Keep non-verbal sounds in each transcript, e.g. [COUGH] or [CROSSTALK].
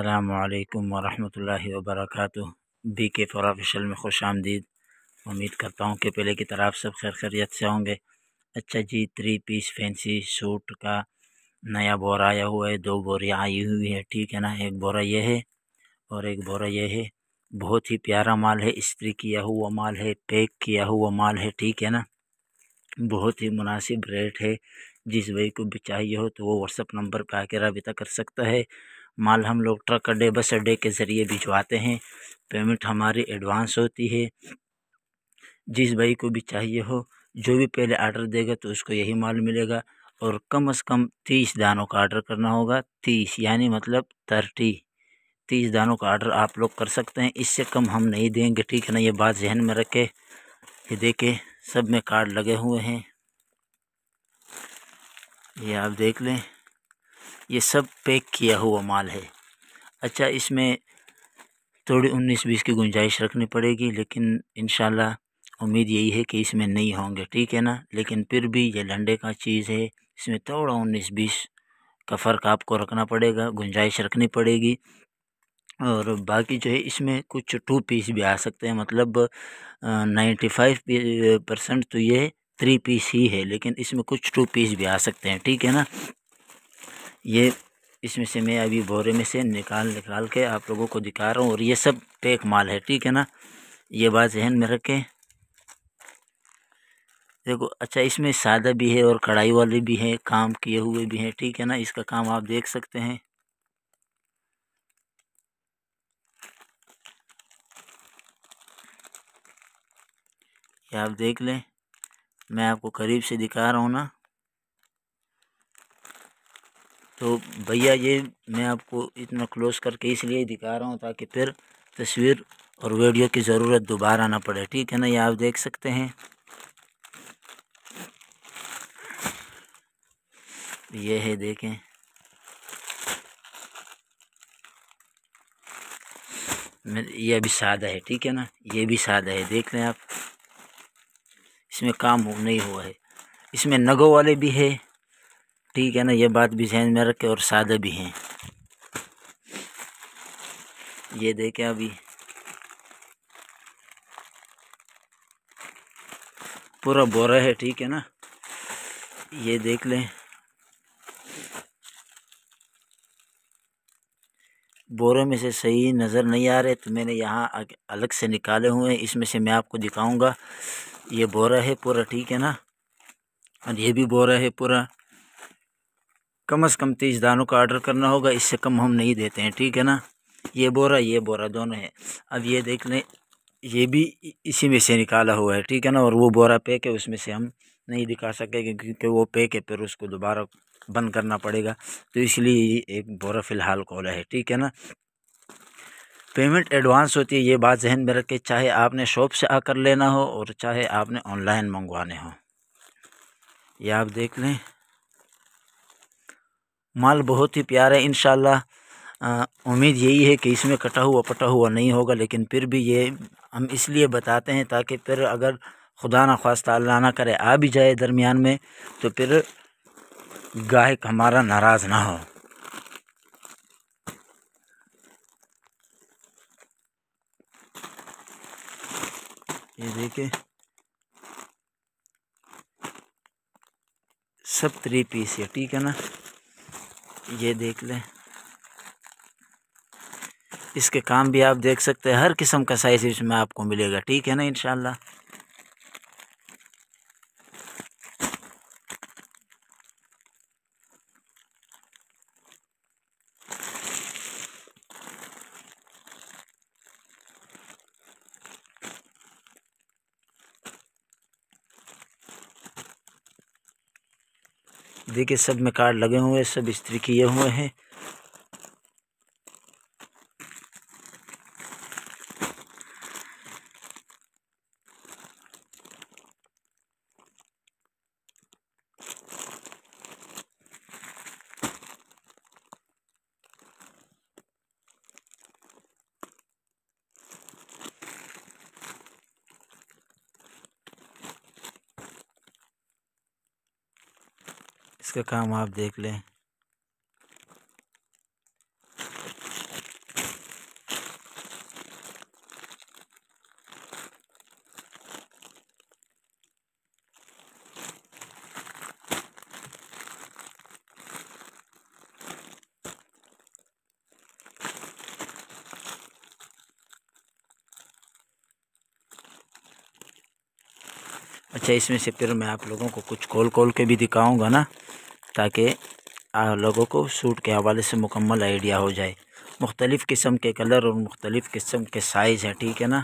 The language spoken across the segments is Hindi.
अल्लाम वरहमल वबरक बी के फॉर ऑफिशल में खुश आमदीद उम्मीद करता हूँ कि पहले की तरफ सब खैर खैरियत से होंगे अच्छा जी थ्री पीस फैंसी सूट का नया बोरा आया हुआ है दो बोरियाँ आई हुई है ठीक है ना एक बोरा ये है और एक बोरा ये है बहुत ही प्यारा माल है इस्त्री किया हुआ माल है पैक किया हुआ माल है ठीक है ना बहुत ही मुनासिब रेट है जिस भाई को भी चाहिए हो तो वो व्हाट्सअप नंबर पर आकर रबता कर सकता है माल हम लोग ट्रक अड्डे बस अड्डे के ज़रिए भिजवाते हैं पेमेंट हमारी एडवांस होती है जिस भाई को भी चाहिए हो जो भी पहले आर्डर देगा तो उसको यही माल मिलेगा और कम से कम तीस दानों का आर्डर करना होगा तीस यानी मतलब थर्टी तीस दानों का आर्डर आप लोग कर सकते हैं इससे कम हम नहीं देंगे ठीक है ना ये बात जहन में रखे ये देखे सब में कार्ड लगे हुए हैं ये आप देख लें ये सब पैक किया हुआ माल है अच्छा इसमें थोड़ी उन्नीस बीस की गुंजाइश रखनी पड़ेगी लेकिन इन उम्मीद यही है कि इसमें नहीं होंगे ठीक है ना लेकिन फिर भी ये लंडे का चीज़ है इसमें थोड़ा उन्नीस बीस का फ़र्क आपको रखना पड़ेगा गुंजाइश रखनी पड़ेगी और बाकी जो है इसमें कुछ टू पीस भी आ सकते हैं मतलब नाइन्टी फाइव परसेंट तो ये थ्री पीस ही है लेकिन इसमें कुछ टू पीस भी आ सकते हैं ठीक है ना ये इसमें से मैं अभी बोरे में से निकाल निकाल के आप लोगों को दिखा रहा हूँ और ये सब पैक माल है ठीक है ना ये बात जहन में रखें देखो अच्छा इसमें सादा भी है और कढ़ाई वाले भी हैं काम किए हुए भी हैं ठीक है ना इसका काम आप देख सकते हैं ये आप देख लें मैं आपको करीब से दिखा रहा हूँ ना तो भैया ये मैं आपको इतना क्लोज करके इसलिए दिखा रहा हूँ ताकि फिर तस्वीर और वीडियो की ज़रूरत दोबारा ना पड़े ठीक है ना ये आप देख सकते हैं ये है देखें ये भी सादा है ठीक है ना ये भी सादा है देख लें आप इसमें काम हो नहीं हुआ है इसमें नगों वाले भी है ठीक है ना ये बात भी जहन में रखे और सादे भी हैं ये देखें अभी पूरा बोरा है ठीक है ना ये देख लें बोरे में से सही नज़र नहीं आ रहे तो मैंने यहाँ अलग से निकाले हुए हैं इसमें से मैं आपको दिखाऊंगा ये बोरा है पूरा ठीक है ना और ये भी बोरा है पूरा कम से कम तीस दानों का ऑर्डर करना होगा इससे कम हम नहीं देते हैं ठीक है ना ये बोरा ये बोरा दोनों है अब ये देख लें ये भी इसी में से निकाला हुआ है ठीक है ना और वो बोरा पैक है उसमें से हम नहीं दिखा सकेंगे क्योंकि वो पैक है फिर उसको दोबारा बंद करना पड़ेगा तो इसलिए ये एक बोरा फ़िलहाल खोला है ठीक है ना पेमेंट एडवांस होती है ये बात जहन में रखे चाहे आपने शॉप से आकर लेना हो और चाहे आपने ऑनलाइन मंगवाने हो ये आप देख लें माल बहुत ही प्यारा है इनशाला उम्मीद यही है कि इसमें कटा हुआ पटा हुआ नहीं होगा लेकिन फिर भी ये हम इसलिए बताते हैं ताकि फिर अगर खुदा न खास्ता अल्लाह ना करे आ भी जाए दरमियान में तो फिर गायक हमारा नाराज़ ना हो ये देखें सब थ्री पीस है ठीक है ना ये देख लें इसके काम भी आप देख सकते हैं हर किस्म का साइज़ इसमें आपको मिलेगा ठीक है ना इनशाला देखिए सब में कार्ड लगे हुए हैं सब स्त्री किए हुए हैं। इसका काम आप देख लें अच्छा इसमें से फिर मैं आप लोगों को कुछ खोल खोल के भी दिखाऊंगा ना ताकि लोगों को सूट के हवाले से मुकम्मल आइडिया हो जाए मुख्तलिफ़ किस्म के कलर और मुख्तलिफ़ किस्म के साइज़ हैं ठीक है ना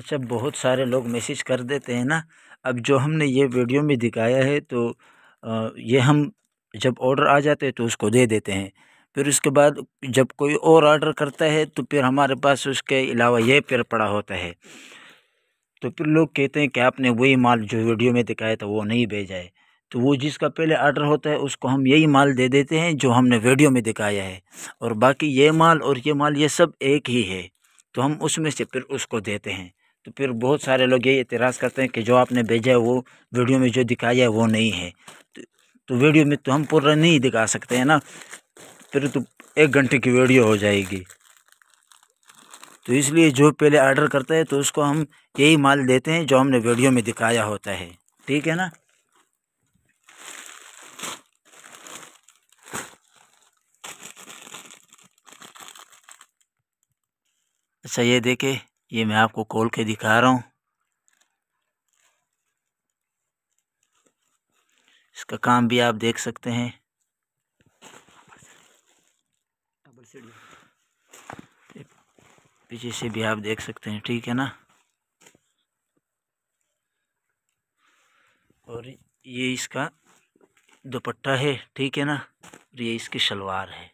अच्छा बहुत सारे लोग मैसेज कर देते हैं ना अब जो हमने ये वीडियो में दिखाया है तो ये हम जब ऑर्डर आ जाते हैं तो उसको दे देते हैं फिर उसके बाद जब कोई और ऑर्डर करता है तो फिर हमारे पास उसके अलावा ये पेड़ पड़ा होता है तो फिर लोग कहते हैं कि आपने वही माल जो वीडियो में दिखाया था वो नहीं भेजा है तो वो जिसका पहले आर्डर होता है उसको हम यही माल दे देते हैं जो हमने वीडियो में दिखाया है और बाकी ये माल और ये माल ये सब एक ही है तो हम उसमें से फिर उसको देते हैं तो फिर बहुत सारे लोग ये इतराज करते हैं कि जो आपने भेजा है वो वीडियो में जो दिखाया है वो नहीं है तो, तो वीडियो में तो हम पूरा नहीं दिखा सकते हैं ना फिर तो एक घंटे की वीडियो हो जाएगी तो इसलिए जो पहले आर्डर करता है तो उसको हम यही माल देते हैं जो हमने वीडियो में दिखाया होता है ठीक है ना अच्छा ये देखे ये मैं आपको खोल के दिखा रहा हूँ इसका काम भी आप देख सकते हैं पीछे से भी आप देख सकते हैं ठीक है ना और ये इसका दुपट्टा है ठीक है ना और ये इसकी शलवार है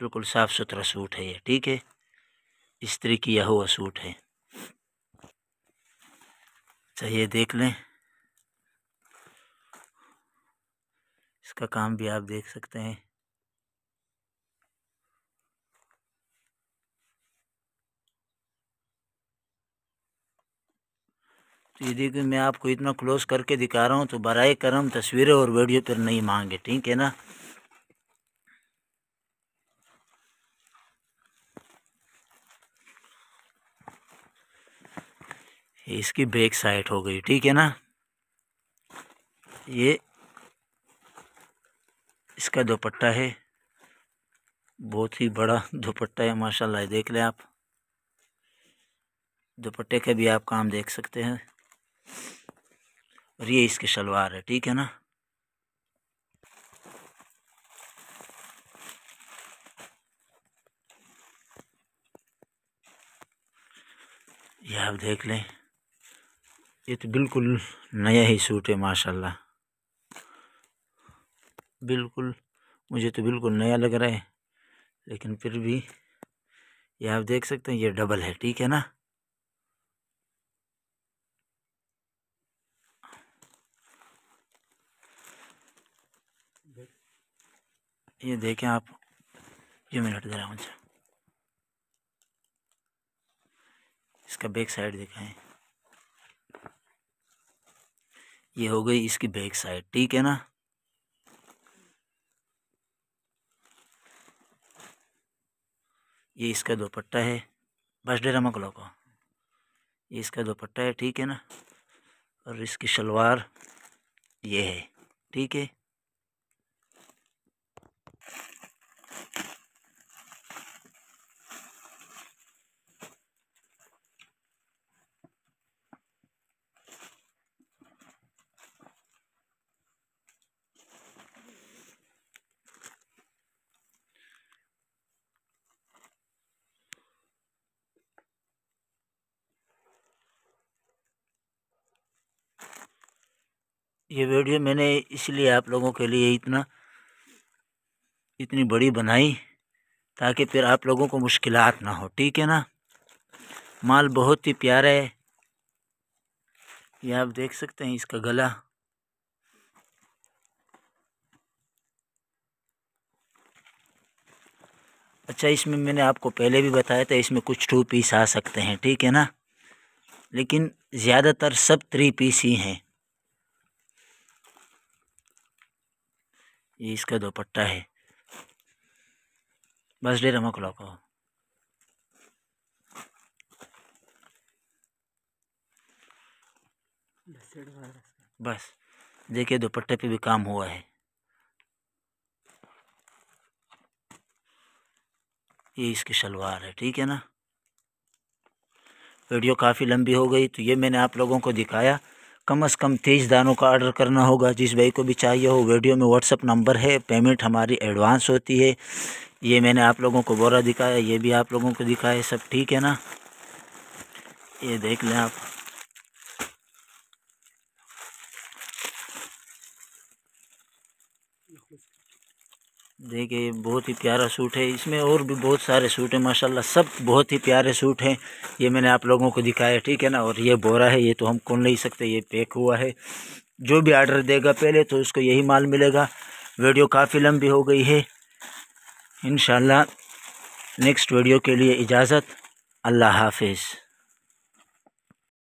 बिल्कुल साफ़ सुथरा सूट है ये ठीक है स्त्री किया हुआ सूट है चाहिए देख लें इसका काम भी आप देख सकते हैं तो ये देखिए मैं आपको इतना क्लोज करके दिखा रहा हूँ तो बर करम तस्वीरें और वीडियो पर नहीं मांगे ठीक है ना इसकी बैक साइड हो गई ठीक है ना ये इसका दुपट्टा है बहुत ही बड़ा [LAUGHS] दुपट्टा है माशाल्लाह देख लें आप दुपट्टे का भी आप काम देख सकते हैं और ये इसकी शलवार है ठीक है ना ये आप देख लें ये तो बिल्कुल नया ही सूट है माशाल्लाह बिल्कुल मुझे तो बिल्कुल नया लग रहा है लेकिन फिर भी ये आप देख सकते हैं ये डबल है ठीक है ना ये देखें आप ये मैं हट दे रहा हूँ इसका बैक साइड दिखाएं ये हो गई इसकी बैक साइड ठीक है ना ये इसका दोपट्टा है बस डेरा मकलो का ये इसका दोपट्टा है ठीक है ना और इसकी शलवार ये है ठीक है ये वीडियो मैंने इसलिए आप लोगों के लिए इतना इतनी बड़ी बनाई ताकि फिर आप लोगों को मुश्किल ना हो ठीक है ना माल बहुत ही प्यारा है ये आप देख सकते हैं इसका गला अच्छा इसमें मैंने आपको पहले भी बताया था इसमें कुछ टू पीस आ सकते हैं ठीक है ना लेकिन ज़्यादातर सब थ्री पीस ही हैं ये इसका दोपट्टा है बस डेढ़ रमक क्लॉक हो बस देखिए दोपट्टे पे भी काम हुआ है ये इसकी शलवार है ठीक है ना वीडियो काफ़ी लंबी हो गई तो ये मैंने आप लोगों को दिखाया कम से कम तीस दानों का ऑर्डर करना होगा जिस भाई को भी चाहिए हो वीडियो में व्हाट्सअप नंबर है पेमेंट हमारी एडवांस होती है ये मैंने आप लोगों को बोरा दिखाया ये भी आप लोगों को दिखाया सब ठीक है ना ये देख लें आप देखिए बहुत ही प्यारा सूट है इसमें और भी बहुत सारे सूट हैं माशाल्लाह सब बहुत ही प्यारे सूट हैं ये मैंने आप लोगों को दिखाया ठीक है ना और ये बोरा है ये तो हम कौन नहीं सकते ये पैक हुआ है जो भी आर्डर देगा पहले तो उसको यही माल मिलेगा वीडियो काफ़ी लंबी हो गई है इन नेक्स्ट वीडियो के लिए इजाज़त अल्लाह हाफिज़